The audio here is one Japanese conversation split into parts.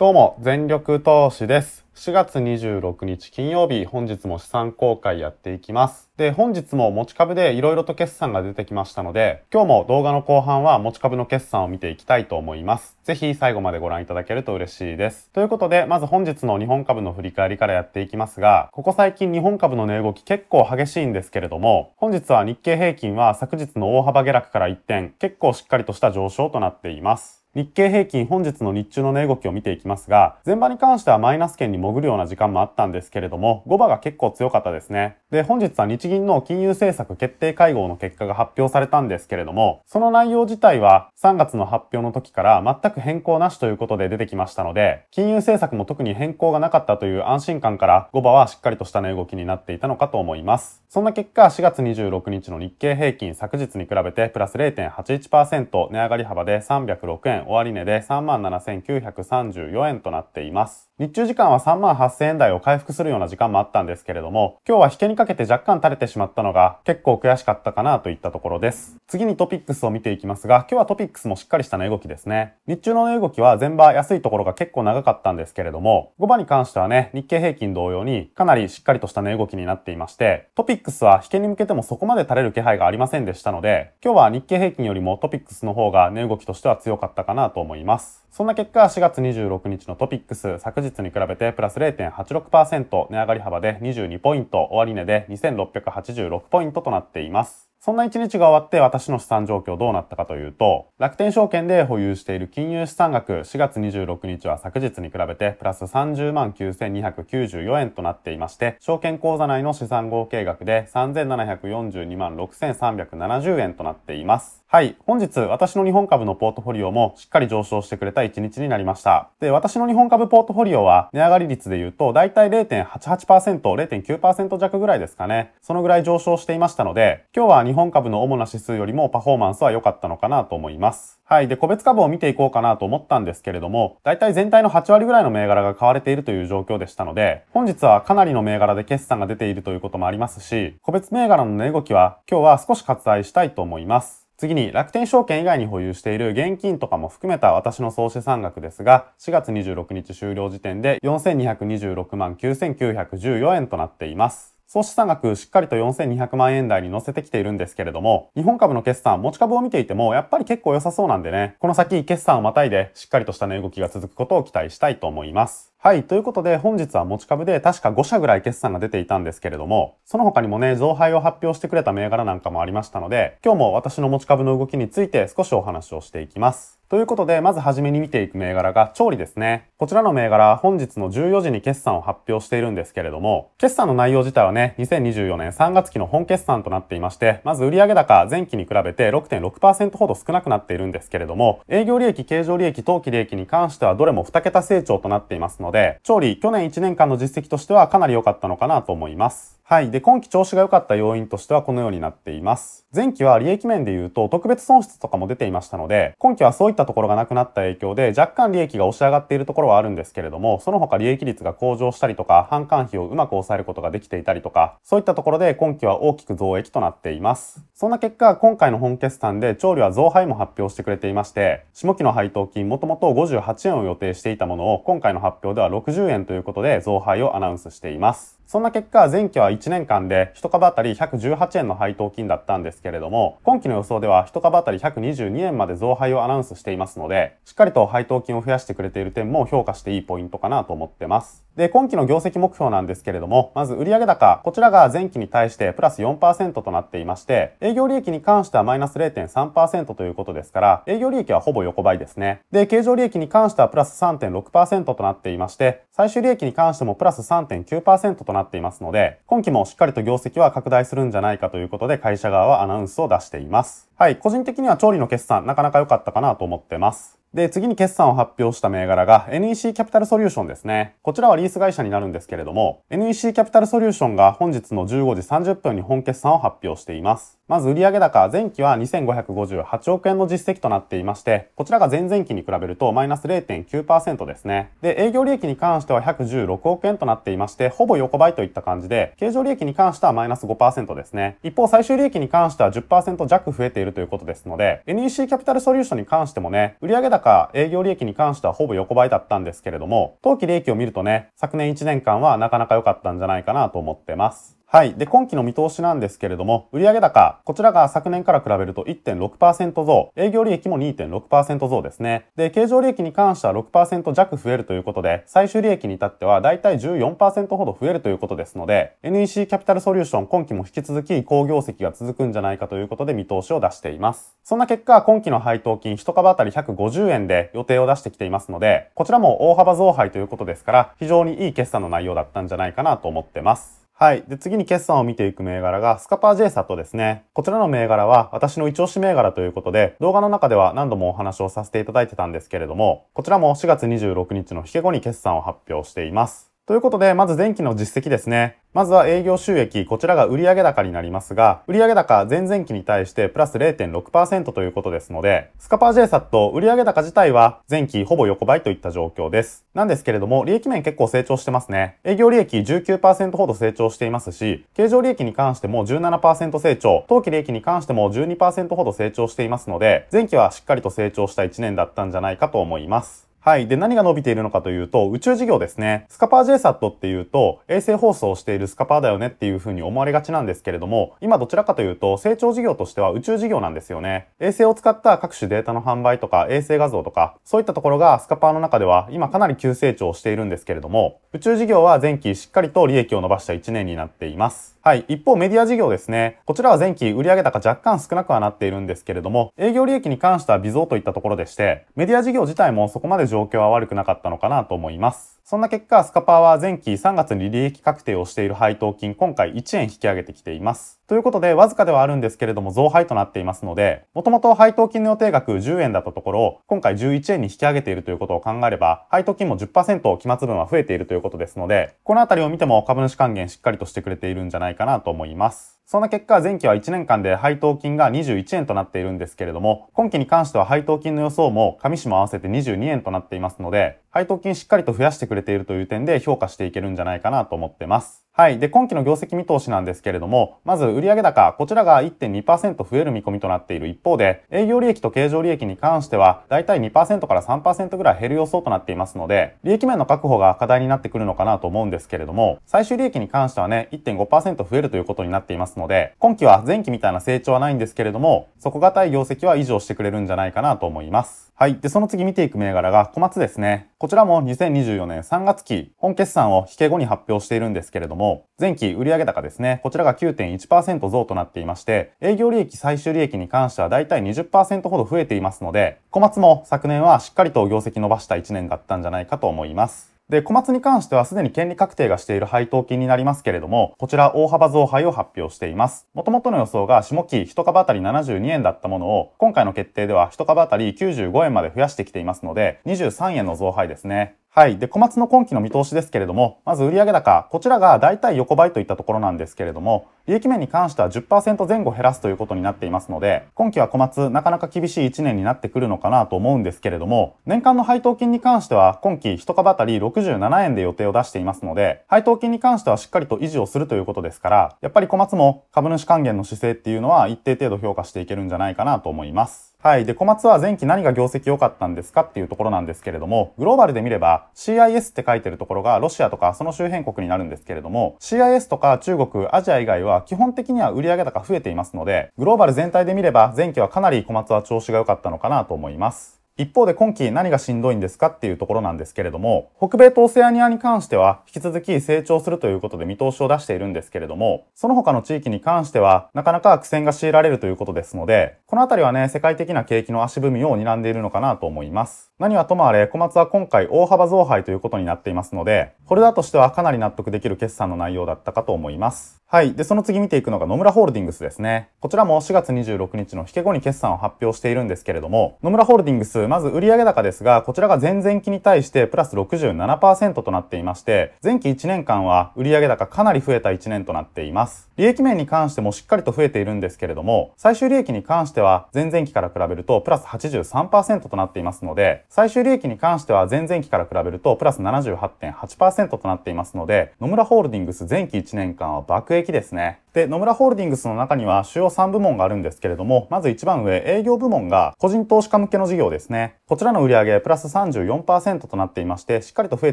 どうも、全力投資です。4月26日金曜日、本日も資産公開やっていきます。で、本日も持ち株で色々と決算が出てきましたので、今日も動画の後半は持ち株の決算を見ていきたいと思います。ぜひ最後までご覧いただけると嬉しいです。ということで、まず本日の日本株の振り返りからやっていきますが、ここ最近日本株の値動き結構激しいんですけれども、本日は日経平均は昨日の大幅下落から一転、結構しっかりとした上昇となっています。日経平均本日の日中の値動きを見ていきますが、前場に関してはマイナス圏に潜るような時間もあったんですけれども、5場が結構強かったですね。で、本日は日銀の金融政策決定会合の結果が発表されたんですけれども、その内容自体は3月の発表の時から全く変更なしということで出てきましたので、金融政策も特に変更がなかったという安心感から5場はしっかりとした値動きになっていたのかと思います。そんな結果、4月26日の日経平均昨日に比べてプラス0.81%値上がり幅で306円円終値で37,934円となっています。日中時間は38,000円台を回復するような時間もあったんですけれども、今日は引けにかけて若干垂れてしまったのが結構悔しかったかなといったところです。次にトピックスを見ていきますが、今日はトピックスもしっかりした値動きですね。日中の値動きは前場安いところが結構長かったんですけれども、5番に関してはね、日経平均同様にかなりしっかりとした値動きになっていまして、トピックスは引けに向けてもそこまで垂れる気配がありませんでしたので、今日は日経平均よりもトピックスの方が値動きとしては強かったかかなと思います。そんな結果、4月26日のトピックス、昨日に比べてプラス0.86%、値上がり幅で22ポイント、終値で2686ポイントとなっています。そんな一日が終わって私の資産状況どうなったかというと、楽天証券で保有している金融資産額4月26日は昨日に比べてプラス30万9294円となっていまして、証券口座内の資産合計額で3742万6370円となっています。はい。本日、私の日本株のポートフォリオもしっかり上昇してくれた一日になりました。で、私の日本株ポートフォリオは、値上がり率で言うと、だいたい0.88%、0.9%弱ぐらいですかね。そのぐらい上昇していましたので、今日は日本株の主な指数よりもパフォーマンスは良かったのかなと思います。はい。で、個別株を見ていこうかなと思ったんですけれども、大体全体の8割ぐらいの銘柄が買われているという状況でしたので、本日はかなりの銘柄で決算が出ているということもありますし、個別銘柄の値動きは今日は少し割愛したいと思います。次に楽天証券以外に保有している現金とかも含めた私の総資産額ですが、4月26日終了時点で4226万9914円となっています。総資産額しっかりと4200万円台に乗せてきているんですけれども、日本株の決算、持ち株を見ていても、やっぱり結構良さそうなんでね、この先決算をまたいで、しっかりとした値、動きが続くことを期待したいと思います。はい。ということで、本日は持ち株で確か5社ぐらい決算が出ていたんですけれども、その他にもね、増配を発表してくれた銘柄なんかもありましたので、今日も私の持ち株の動きについて少しお話をしていきます。ということで、まず初めに見ていく銘柄が調理ですね。こちらの銘柄、本日の14時に決算を発表しているんですけれども、決算の内容自体はね、2024年3月期の本決算となっていまして、まず売上高前期に比べて6.6%ほど少なくなっているんですけれども、営業利益、経常利益、当期利益に関してはどれも2桁成長となっていますので、調理、去年1年間の実績としてはかなり良かったのかなと思います。はい。で、今期調子が良かった要因としてはこのようになっています。前期は利益面で言うと特別損失とかも出ていましたので、今期はそういったところがなくなった影響で若干利益が押し上がっているところはあるんですけれども、その他利益率が向上したりとか、販管費をうまく抑えることができていたりとか、そういったところで今期は大きく増益となっています。そんな結果、今回の本決算で調理は増配も発表してくれていまして、下期の配当金もともと58円を予定していたものを今回の発表では60円ということで増配をアナウンスしています。そんな結果、前期は1年間で1株当たり118円の配当金だったんですけれども、今期の予想では1株当たり122円まで増配をアナウンスしていますので、しっかりと配当金を増やしてくれている点も評価していいポイントかなと思ってます。で、今期の業績目標なんですけれども、まず売上高、こちらが前期に対してプラス4%となっていまして、営業利益に関してはマイナス0.3%ということですから、営業利益はほぼ横ばいですね。で、経常利益に関してはプラス3.6%となっていまして、最終利益に関してもプラス3.9%となっていますので、今期もしっかりと業績は拡大するんじゃないかということで、会社側はアナウンスを出しています。はい、個人的には調理の決算、なかなか良かったかなと思ってます。で、次に決算を発表した銘柄が NEC キャピタルソリューションですね。こちらはリース会社になるんですけれども、NEC キャピタルソリューションが本日の15時30分に本決算を発表しています。まず売上高、前期は2558億円の実績となっていまして、こちらが前々期に比べるとマイナス0.9%ですね。で、営業利益に関しては116億円となっていまして、ほぼ横ばいといった感じで、経常利益に関してはマイナス5%ですね。一方、最終利益に関しては10%弱増えているということですので、NEC キャピタルソリューションに関してもね、売上高高、営業利益に関してはほぼ横ばいだったんですけれども、当期利益を見るとね、昨年1年間はなかなか良かったんじゃないかなと思ってます。はい。で、今期の見通しなんですけれども、売上高、こちらが昨年から比べると1.6%増、営業利益も2.6%増ですね。で、経常利益に関しては6%弱増えるということで、最終利益に至っては大体14%ほど増えるということですので、NEC キャピタルソリューション今期も引き続き好業績が続くんじゃないかということで見通しを出しています。そんな結果、今期の配当金1株当たり150円で予定を出してきていますので、こちらも大幅増配ということですから、非常にいい決算の内容だったんじゃないかなと思ってます。はい。で、次に決算を見ていく銘柄が、スカパー J サットですね。こちらの銘柄は、私の一押し銘柄ということで、動画の中では何度もお話をさせていただいてたんですけれども、こちらも4月26日の引け後に決算を発表しています。ということで、まず前期の実績ですね。まずは営業収益、こちらが売上高になりますが、売上高前々期に対してプラス0.6%ということですので、スカパー JSAT 売上高自体は前期ほぼ横ばいといった状況です。なんですけれども、利益面結構成長してますね。営業利益19%ほど成長していますし、経常利益に関しても17%成長、当期利益に関しても12%ほど成長していますので、前期はしっかりと成長した1年だったんじゃないかと思います。はい。で、何が伸びているのかというと、宇宙事業ですね。スカパー JSAT っていうと、衛星放送をしているスカパーだよねっていう風に思われがちなんですけれども、今どちらかというと、成長事業としては宇宙事業なんですよね。衛星を使った各種データの販売とか、衛星画像とか、そういったところがスカパーの中では今かなり急成長しているんですけれども、宇宙事業は前期しっかりと利益を伸ばした1年になっています。はい。一方、メディア事業ですね。こちらは前期売上高若干少なくはなっているんですけれども、営業利益に関しては微増といったところでして、メディア事業自体もそこまで状況は悪くなかったのかなと思います。そんな結果、スカパーは前期3月に利益確定をしている配当金、今回1円引き上げてきています。ということで、わずかではあるんですけれども、増配となっていますので、もともと配当金の予定額10円だったところ、今回11円に引き上げているということを考えれば、配当金も10%期末分は増えているということですので、このあたりを見ても株主還元しっかりとしてくれているんじゃないかなと思います。そんな結果、前期は1年間で配当金が21円となっているんですけれども、今期に関しては配当金の予想も上市も合わせて22円となっていますので、配当金しっかりと増やしてくれているという点で評価していけるんじゃないかなと思ってます。はい。で、今期の業績見通しなんですけれども、まず売上高、こちらが1.2%増える見込みとなっている一方で、営業利益と経常利益に関しては、だいたい2%から3%ぐらい減る予想となっていますので、利益面の確保が課題になってくるのかなと思うんですけれども、最終利益に関してはね、1.5%増えるということになっていますので、今期は前期みたいな成長はないんですけれども、底堅い業績は維持をしてくれるんじゃないかなと思います。はい。で、その次見ていく銘柄が小松ですね。こちらも2024年3月期、本決算を引け後に発表しているんですけれども、前期売上高ですね、こちらが9.1%増となっていまして、営業利益最終利益に関してはだいたい20%ほど増えていますので、小松も昨年はしっかりと業績伸ばした1年だったんじゃないかと思います。で、小松に関してはすでに権利確定がしている配当金になりますけれども、こちら大幅増配を発表しています。元々の予想が下期1株当たり72円だったものを、今回の決定では1株当たり95円まで増やしてきていますので、23円の増配ですね。はい。で、小松の今期の見通しですけれども、まず売上高、こちらが大体横ばいといったところなんですけれども、利益面に関しては10%前後減らすということになっていますので、今期は小松、なかなか厳しい1年になってくるのかなと思うんですけれども、年間の配当金に関しては、今期1株当たり67円で予定を出していますので、配当金に関してはしっかりと維持をするということですから、やっぱり小松も株主還元の姿勢っていうのは一定程度評価していけるんじゃないかなと思います。はい。で、小松は前期何が業績良かったんですかっていうところなんですけれども、グローバルで見れば CIS って書いてるところがロシアとかその周辺国になるんですけれども、CIS とか中国、アジア以外は基本的には売上高増えていますので、グローバル全体で見れば前期はかなり小松は調子が良かったのかなと思います。一方で今期何がしんどいんですかっていうところなんですけれども、北米とオセアニアに関しては引き続き成長するということで見通しを出しているんですけれども、その他の地域に関してはなかなか苦戦が強いられるということですので、このあたりはね、世界的な景気の足踏みを睨んでいるのかなと思います。何はともあれ、小松は今回大幅増配ということになっていますので、ホルダーとしてはかなり納得できる決算の内容だったかと思います。はい。で、その次見ていくのが野村ホールディングスですね。こちらも4月26日の引け後に決算を発表しているんですけれども、野村ホールディングス、まず売上高ですが、こちらが前々期に対してプラス67%となっていまして、前期1年間は売上高かなり増えた1年となっています。利益面に関してもしっかりと増えているんですけれども、最終利益に関しては前々期から比べるとプラス83%となっていますので、最終利益に関しては前々期から比べるとプラス78.8%となっていますので、野村ホールディングス前期1年間は爆益ですね。で、野村ホールディングスの中には主要3部門があるんですけれども、まず一番上、営業部門が個人投資家向けの事業ですね。こちらの売上プラス34%となっていまして、しっかりと増え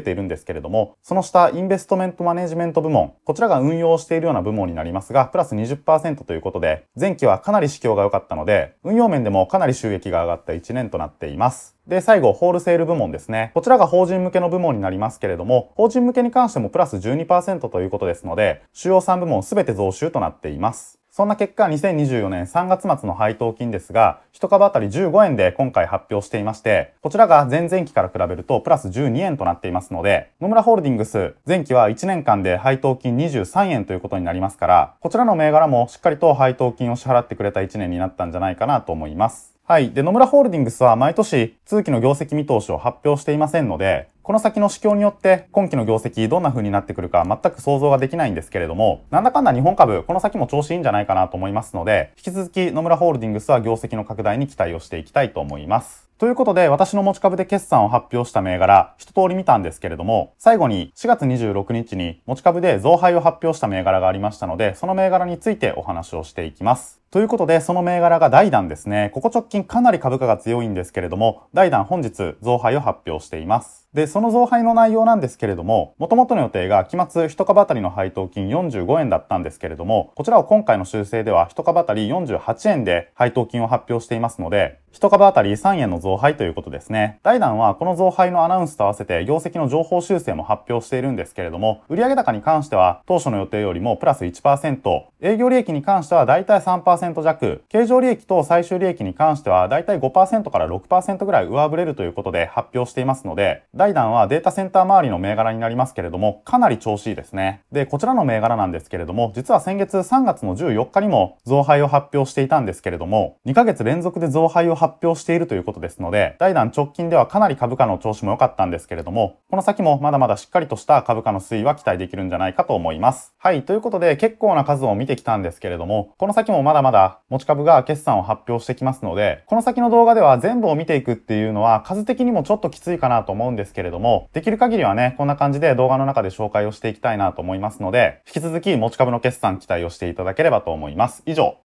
ているんですけれども、その下、インベストメントマネジメント部門、こちらが運用しているような部門になりますが、プラス20%ということで、前期はかなり市況が良かったので、運用面でもかなり収益が上がった1年となっています。で、最後、ホールセール部門ですね。こちらが法人向けの部門になりますけれども、法人向けに関してもプラス12%ということですので、主要3部門すべて増収収となっています。そんな結果、2024年3月末の配当金ですが、1株当たり15円で今回発表していまして、こちらが前々期から比べるとプラス12円となっていますので、野村ホールディングス、前期は1年間で配当金23円ということになりますから、こちらの銘柄もしっかりと配当金を支払ってくれた1年になったんじゃないかなと思います。はい。で、野村ホールディングスは毎年通期の業績見通しを発表していませんので、この先の市況によって今期の業績どんな風になってくるか全く想像ができないんですけれども、なんだかんだ日本株この先も調子いいんじゃないかなと思いますので、引き続き野村ホールディングスは業績の拡大に期待をしていきたいと思います。ということで、私の持ち株で決算を発表した銘柄、一通り見たんですけれども、最後に4月26日に持ち株で増配を発表した銘柄がありましたので、その銘柄についてお話をしていきます。ということで、その銘柄がダイダンですね。ここ直近かなり株価が強いんですけれども、ダイダン本日増配を発表しています。で、その増配の内容なんですけれども、元々の予定が期末1株当たりの配当金45円だったんですけれども、こちらを今回の修正では1株当たり48円で配当金を発表していますので、1株当たり3円の増配ということですね。ダイダンはこの増配のアナウンスと合わせて業績の情報修正も発表しているんですけれども、売上高に関しては当初の予定よりもプラス1%、営業利益に関してはだいたい3% 3%弱、経常利益と最終利益に関しては、だいたい5%から6%ぐらい上振れるということで発表していますので、第弾はデータセンター周りの銘柄になりますけれども、かなり調子いいですね。で、こちらの銘柄なんですけれども、実は先月3月の14日にも増配を発表していたんですけれども、2ヶ月連続で増配を発表しているということですので、第弾直近ではかなり株価の調子も良かったんですけれども、この先もまだまだしっかりとした株価の推移は期待できるんじゃないかと思います。はい、ということで結構な数を見てきたんですけれども、この先もまだまだまだ持ち株が決算を発表してきますので、この先の動画では全部を見ていくっていうのは数的にもちょっときついかなと思うんですけれども、できる限りはね、こんな感じで動画の中で紹介をしていきたいなと思いますので、引き続き持ち株の決算期待をしていただければと思います。以上、